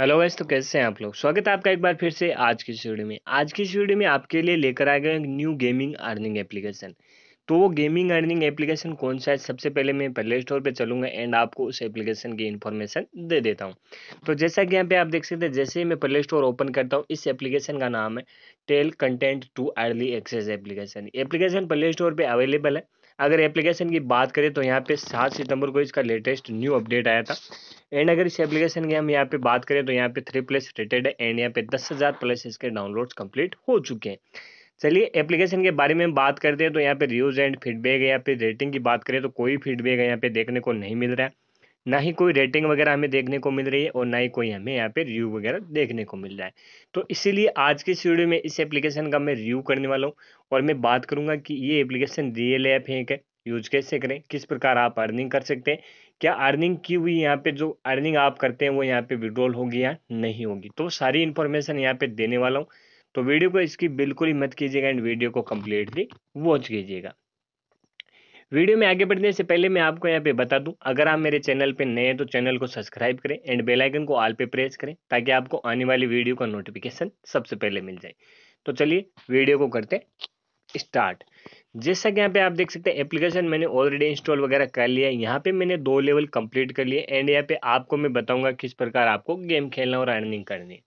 hello वैस तो कैसे हैं आप लोग स्वागत है आपका एक बार फिर से आज की वीडियो में आज की वीडियो में आपके लिए लेकर आ गए न्यू गेमिंग अर्निंग एप्लीकेशन तो वो गेमिंग अर्निंग एप्लीकेशन कौन सा है सबसे पहले मैं प्ले स्टोर पे चलूंगा एंड आपको उस एप्लीकेशन की इन्फॉर्मेशन दे देता हूँ तो जैसा कि यहाँ पे आप देख सकते हैं जैसे ही मैं प्ले स्टोर ओपन करता हूँ इस एप्लीकेशन का नाम है tell content to early access application application play store पर अवेलेबल है अगर एप्लीकेशन की बात करें तो यहाँ पे सात सितंबर को इसका लेटेस्ट न्यू अपडेट आया था एंड अगर इस एप्लीकेशन की हम यहाँ पे बात करें तो यहाँ पे थ्री प्लस रेटेड है एंड यहाँ पे दस हज़ार प्लस इसके डाउनलोड्स कंप्लीट हो चुके हैं चलिए एप्लीकेशन के बारे में बात करते हैं तो यहाँ पे रिव्यूज एंड फीडबैक यहाँ पे रेटिंग की बात करें तो कोई फीडबैक यहाँ पे देखने को नहीं मिल रहा है ना ही कोई रेटिंग वगैरह हमें देखने को मिल रही है और ना ही कोई हमें यहाँ पे रिव्यू वगैरह देखने को मिल रहा है तो इसीलिए आज के इस वीडियो में इस एप्लीकेशन का मैं रिव्यू करने वाला हूँ और मैं बात करूँगा कि ये एप्लीकेशन रियल ऐप है क्या यूज कैसे करें किस प्रकार आप अर्निंग कर सकते हैं क्या अर्निंग की हुई यहाँ पे जो अर्निंग आप करते हैं वो यहाँ पे विड्रॉल होगी या नहीं होगी तो सारी इन्फॉर्मेशन यहाँ पे देने वाला हूँ तो वीडियो को इसकी बिल्कुल ही मत कीजिएगा एंड वीडियो को कम्प्लीटली वॉच कीजिएगा वीडियो में आगे बढ़ने से पहले मैं आपको यहाँ पे बता दूं अगर आप मेरे चैनल पे नए हैं तो चैनल को सब्सक्राइब करें एंड बेल आइकन को ऑल पे प्रेस करें ताकि आपको आने वाली वीडियो का नोटिफिकेशन सबसे पहले मिल जाए तो चलिए वीडियो को करते स्टार्ट जैसा कि यहाँ पे आप देख सकते हैं एप्लीकेशन मैंने ऑलरेडी इंस्टॉल वगैरह कर लिया है यहाँ पे मैंने दो लेवल कंप्लीट कर लिए एंड यहाँ पे आपको मैं बताऊंगा किस प्रकार आपको गेम खेलना और अर्निंग करनी है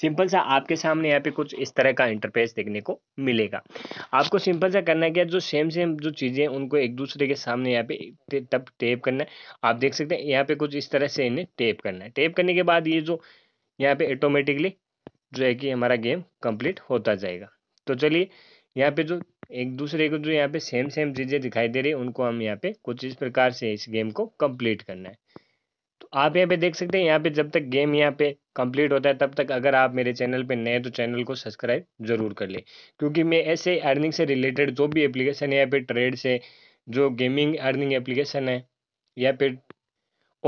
सिंपल सा आपके सामने यहाँ पे कुछ इस तरह का इंटरफेस देखने को मिलेगा आपको सिंपल सा करना क्या जो सेम सेम जो चीज़ें उनको एक दूसरे के सामने यहाँ पे तब टेप करना है आप देख सकते हैं यहाँ पे कुछ इस तरह से इन्हें टेप करना है टेप करने के बाद ये जो यहाँ पे ऑटोमेटिकली जो है कि हमारा गेम कंप्लीट होता जाएगा तो चलिए यहाँ पे जो एक दूसरे को जो यहाँ पे सेम सेम चीज़ें दिखाई दे रही है उनको हम यहाँ पे कुछ इस प्रकार से इस गेम को कंप्लीट करना है तो आप यहाँ पे देख सकते हैं यहाँ पे जब तक गेम यहाँ पे कंप्लीट होता है तब तक अगर आप मेरे चैनल पे नए तो चैनल को सब्सक्राइब जरूर कर लें क्योंकि मैं ऐसे अर्निंग से रिलेटेड जो भी एप्लीकेशन है या फिर ट्रेड से जो गेमिंग अर्निंग एप्लीकेशन है या फिर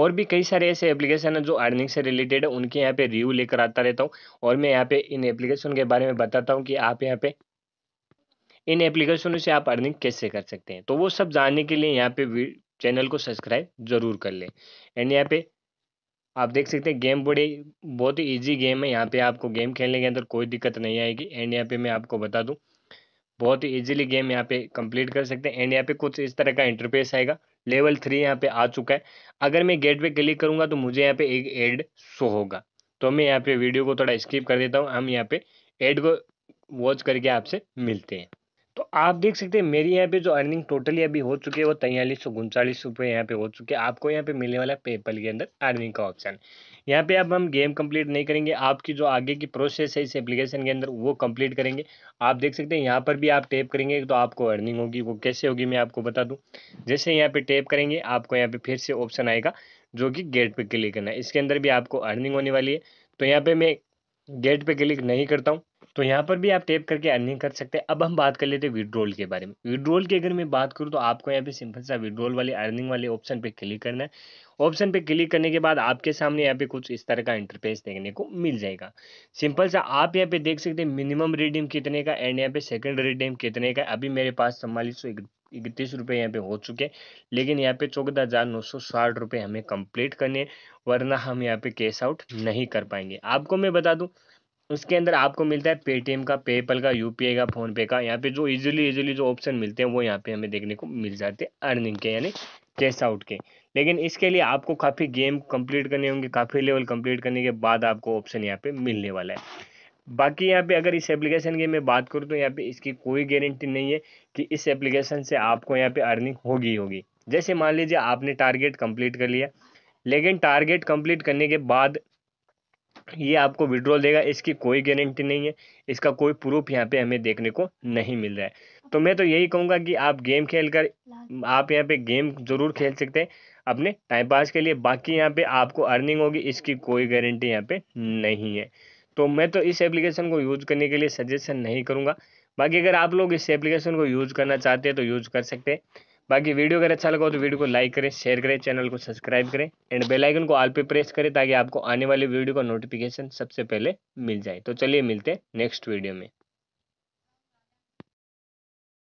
और भी कई सारे ऐसे एप्लीकेशन है जो अर्निंग से रिलेटेड है उनके यहाँ पे रिव्यू लेकर आता रहता हूँ और मैं यहाँ पे इन एप्लीकेशन के बारे में बताता हूँ कि आप यहाँ पे इन एप्लीकेशनों से आप अर्निंग कैसे कर सकते हैं तो वो सब जानने के लिए यहाँ पे चैनल को सब्सक्राइब जरूर कर लें एंड यहाँ पे आप देख सकते हैं गेम बड़ी बहुत ही ईजी गेम है यहाँ पे आपको गेम खेलने के अंदर कोई दिक्कत नहीं आएगी एंड यहाँ पे मैं आपको बता दूँ बहुत ही ईजिली गेम यहाँ पे कंप्लीट कर सकते हैं एंड यहाँ पे कुछ इस तरह का इंटरफेस आएगा लेवल थ्री यहाँ पे आ चुका है अगर मैं गेट पे क्लिक करूँगा तो मुझे यहाँ पे एक एड शो होगा तो मैं यहाँ पे वीडियो को थोड़ा स्किप कर देता हूँ हम यहाँ पे एड को वॉच करके आपसे मिलते हैं तो आप देख सकते हैं मेरी यहाँ पे जो अर्निंग टोटली अभी हो चुकी है वो तैयलीस सौ उनचालीस रुपये यहाँ पे हो चुके हैं आपको यहाँ पे मिलने वाला पेपल के अंदर अर्निंग का ऑप्शन यहाँ पे अब हम गेम कंप्लीट नहीं करेंगे आपकी जो आगे की प्रोसेस है इस एप्लीकेशन के अंदर वो कंप्लीट करेंगे आप देख सकते हैं यहाँ पर भी आप टेप करेंगे तो आपको अर्निंग होगी वो कैसे होगी मैं आपको बता दूँ जैसे यहाँ पर टैप करेंगे आपको यहाँ पर फिर से ऑप्शन आएगा जो कि गेट पर क्लिक करना है इसके अंदर भी आपको अर्निंग होने वाली है तो यहाँ पर मैं गेट पर क्लिक नहीं करता हूँ तो यहाँ पर भी आप टेप करके अर्निंग कर सकते हैं अब हम बात कर लेते हैं विड्रोल के बारे में विड्रोल की अगर मैं बात करूँ तो आपको यहाँ पे सिंपल सा विड्रोल वाले अर्निंग वाले ऑप्शन पे क्लिक करना है ऑप्शन पे क्लिक करने के बाद आपके सामने यहाँ पे कुछ इस तरह का इंटरफेस देखने को मिल जाएगा सिंपल सा आप यहाँ पे देख सकते हैं मिनिमम रिडीम कितने का एंड यहाँ पे सेकंड रिडीम कितने का अभी मेरे पास चम्बालीस सौ इकतीस रुपये यहाँ पे हो चुके हैं लेकिन यहाँ पे चौदह हज़ार नौ सौ साठ रुपये हमें कंप्लीट करने वरना हम यहाँ पे कैश आउट नहीं कर पाएंगे आपको मैं बता दूँ उसके अंदर आपको मिलता है पेटीएम का पेपल का यूपीआई का फ़ोनपे का यहाँ पे जो इजीली इजीली जो ऑप्शन मिलते हैं वो यहाँ पे हमें देखने को मिल जाते हैं अर्निंग के यानी कैश आउट के लेकिन इसके लिए आपको काफ़ी गेम कंप्लीट करने होंगे काफ़ी लेवल कंप्लीट करने के बाद आपको ऑप्शन यहाँ पे मिलने वाला है बाकी यहाँ पे अगर इस एप्लीकेशन की मैं बात करूँ तो यहाँ पे इसकी कोई गारंटी नहीं है कि इस एप्लीकेशन से आपको यहाँ पे अर्निंग होगी होगी जैसे मान लीजिए आपने टारगेट कंप्लीट कर लिया लेकिन टारगेट कंप्लीट करने के बाद ये आपको विड्रॉल देगा इसकी कोई गारंटी नहीं है इसका कोई प्रूफ यहाँ पे हमें देखने को नहीं मिल रहा है तो मैं तो यही कहूँगा कि आप गेम खेल कर आप यहाँ पे गेम ज़रूर खेल सकते हैं अपने टाइम पास के लिए बाकी यहाँ पे आपको अर्निंग होगी इसकी कोई गारंटी यहाँ पे नहीं है तो मैं तो इस एप्लीकेशन को यूज़ करने के लिए सजेशन नहीं करूँगा बाकी अगर आप लोग इस एप्लीकेशन को यूज़ करना चाहते हैं तो यूज़ कर सकते हैं बाकी वीडियो अगर अच्छा लगा तो वीडियो को लाइक करें शेयर करें चैनल को सब्सक्राइब करें एंड बेल आइकन को आल पे प्रेस करें ताकि आपको आने वाले वीडियो का नोटिफिकेशन सबसे पहले मिल जाए तो चलिए मिलते हैं नेक्स्ट वीडियो में